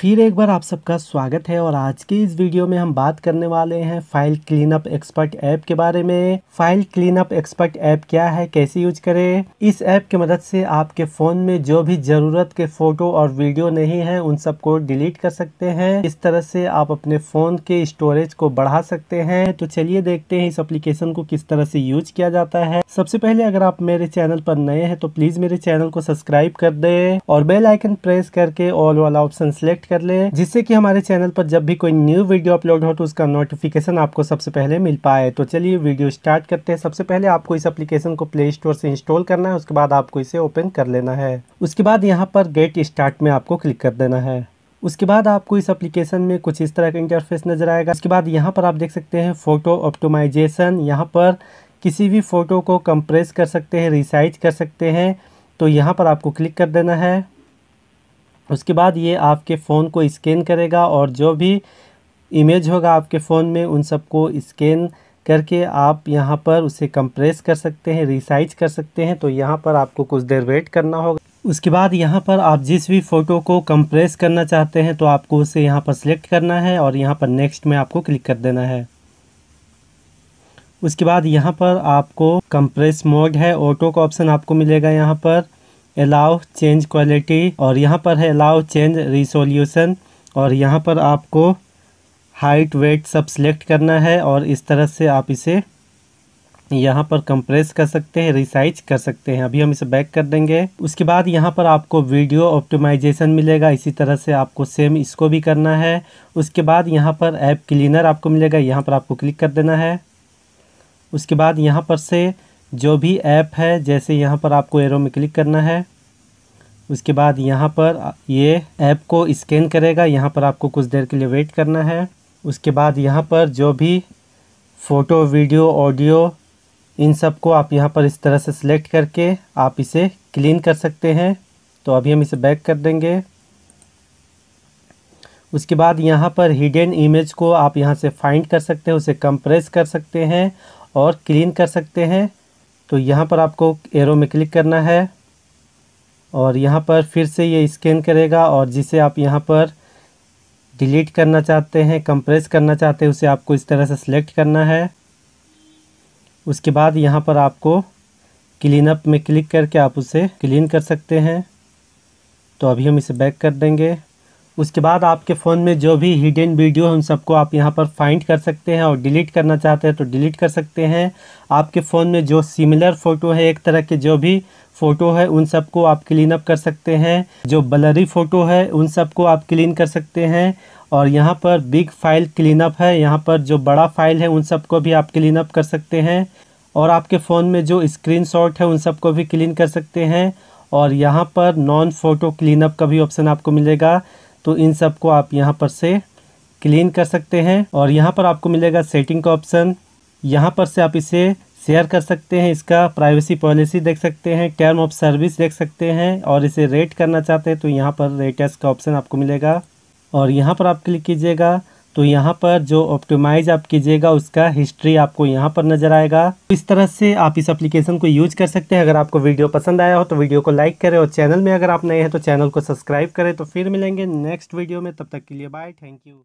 फिर एक बार आप सबका स्वागत है और आज के इस वीडियो में हम बात करने वाले हैं फाइल क्लीनअप एक्सपर्ट ऐप के बारे में फाइल क्लीनअप एक्सपर्ट ऐप क्या है कैसे यूज करें इस ऐप की मदद से आपके फ़ोन में जो भी ज़रूरत के फ़ोटो और वीडियो नहीं है उन सबको डिलीट कर सकते हैं इस तरह से आप अपने फ़ोन के स्टोरेज को बढ़ा सकते हैं तो चलिए देखते हैं इस अप्लीकेशन को किस तरह से यूज किया जाता है सबसे पहले अगर आप मेरे चैनल पर नए हैं तो प्लीज़ मेरे चैनल को सब्सक्राइब कर दे और बेल आइकन प्रेस करके ऑल वाला ऑप्शन सेलेक्ट कर ले जिससे कि हमारे चैनल पर जब भी कोई न्यू वीडियो अपलोड हो तो उसका नोटिफिकेशन आपको सबसे पहले मिल पाए तो चलिए वीडियो स्टार्ट करते हैं सबसे पहले आपको इस एप्लीकेशन को प्ले स्टोर से इंस्टॉल करना है उसके बाद आपको इसे ओपन कर लेना है उसके बाद यहाँ पर गेट स्टार्ट में आपको क्लिक कर देना है उसके बाद आपको इस एप्लीकेशन में कुछ इस तरह का इंटरफेस नजर आएगा उसके बाद यहाँ पर आप देख सकते हैं फोटो ऑप्टोमाइजेशन यहाँ पर किसी भी फ़ोटो को कंप्रेस कर सकते हैं रिसाइज कर सकते हैं तो यहाँ पर आपको क्लिक कर देना है उसके बाद ये आपके फ़ोन को स्कैन करेगा और जो भी इमेज होगा आपके फ़ोन में उन सबको स्कैन करके आप यहाँ पर उसे कंप्रेस कर सकते हैं रिसाइज कर सकते हैं तो यहाँ पर आपको कुछ देर वेट करना होगा उसके बाद यहाँ पर आप जिस भी फ़ोटो को कंप्रेस करना चाहते हैं तो आपको उसे यहाँ पर सिलेक्ट करना है और यहाँ पर नेक्स्ट में आपको क्लिक कर देना है उसके बाद यहाँ पर आपको कंप्रेस मोड है ऑटो का ऑप्शन आपको मिलेगा यहाँ पर अलाउ चेंज क्वालिटी और यहाँ पर है अलाउ चेंज रिसोल्यूशन और यहाँ पर आपको हाइट वेट सब सिलेक्ट करना है और इस तरह से आप इसे यहाँ पर कंप्रेस कर सकते हैं रिसाइज कर सकते हैं अभी हम इसे बैक कर देंगे उसके बाद यहाँ पर आपको वीडियो ऑप्टिमाइजेशन मिलेगा इसी तरह से आपको सेम इसको भी करना है उसके बाद यहाँ पर ऐप क्लीनर आपको मिलेगा यहाँ पर आपको क्लिक कर देना है उसके बाद यहाँ पर से जो भी ऐप है जैसे यहाँ पर आपको एरो में क्लिक करना है उसके बाद यहाँ पर ये ऐप को स्कैन करेगा यहाँ पर आपको कुछ देर के लिए वेट करना है उसके बाद यहाँ पर जो भी फ़ोटो वीडियो ऑडियो इन सब को आप यहाँ पर इस तरह से सिलेक्ट करके आप इसे क्लीन कर सकते हैं तो अभी हम इसे बैक कर देंगे उसके बाद यहाँ पर हिडन इमेज को आप यहाँ से फाइंड कर सकते हैं उसे कंप्रेस कर सकते हैं और क्लीन कर सकते हैं तो यहाँ पर आपको एरो में क्लिक करना है और यहाँ पर फिर से ये स्कैन करेगा और जिसे आप यहाँ पर डिलीट करना चाहते हैं कंप्रेस करना चाहते हैं उसे आपको इस तरह से सिलेक्ट करना है उसके बाद यहाँ पर आपको क्लीन अप में क्लिक करके आप उसे क्लीन कर सकते हैं तो अभी हम इसे बैक कर देंगे उसके बाद आपके फ़ोन में जो भी हिडन वीडियो है उन सबको आप यहाँ पर फाइंड कर सकते हैं और डिलीट करना चाहते हैं तो डिलीट कर सकते हैं आपके फ़ोन में जो सिमिलर फ़ोटो है एक तरह के जो भी फ़ोटो है उन सबको आप क्लीन अप कर सकते हैं जो बलरी फ़ोटो है उन सबको आप क्लीन कर सकते हैं और यहाँ पर बिग फाइल क्लीन अप है यहाँ पर जो बड़ा फाइल है उन सबको भी आप क्लीन अप कर सकते हैं और आपके फ़ोन में जो शॉट है उन सबको भी क्लीन कर सकते हैं और यहाँ पर नॉन फ़ोटो क्लीन अप का भी ऑप्शन आपको मिलेगा तो इन सब को आप यहाँ पर से क्लीन कर सकते हैं और यहाँ पर आपको मिलेगा सेटिंग का ऑप्शन यहाँ पर से आप इसे शेयर कर सकते हैं इसका प्राइवेसी पॉलिसी देख सकते हैं टर्म ऑफ सर्विस देख सकते हैं और इसे रेट करना चाहते हैं तो यहाँ पर रेटर्स का ऑप्शन आपको मिलेगा और यहाँ पर आप क्लिक कीजिएगा तो यहाँ पर जो ऑप्टिमाइज आप कीजिएगा उसका हिस्ट्री आपको यहाँ पर नज़र आएगा तो इस तरह से आप इस एप्लीकेशन को यूज कर सकते हैं अगर आपको वीडियो पसंद आया हो तो वीडियो को लाइक करें और चैनल में अगर आप नए हैं तो चैनल को सब्सक्राइब करें तो फिर मिलेंगे नेक्स्ट वीडियो में तब तक के लिए बाय थैंक यू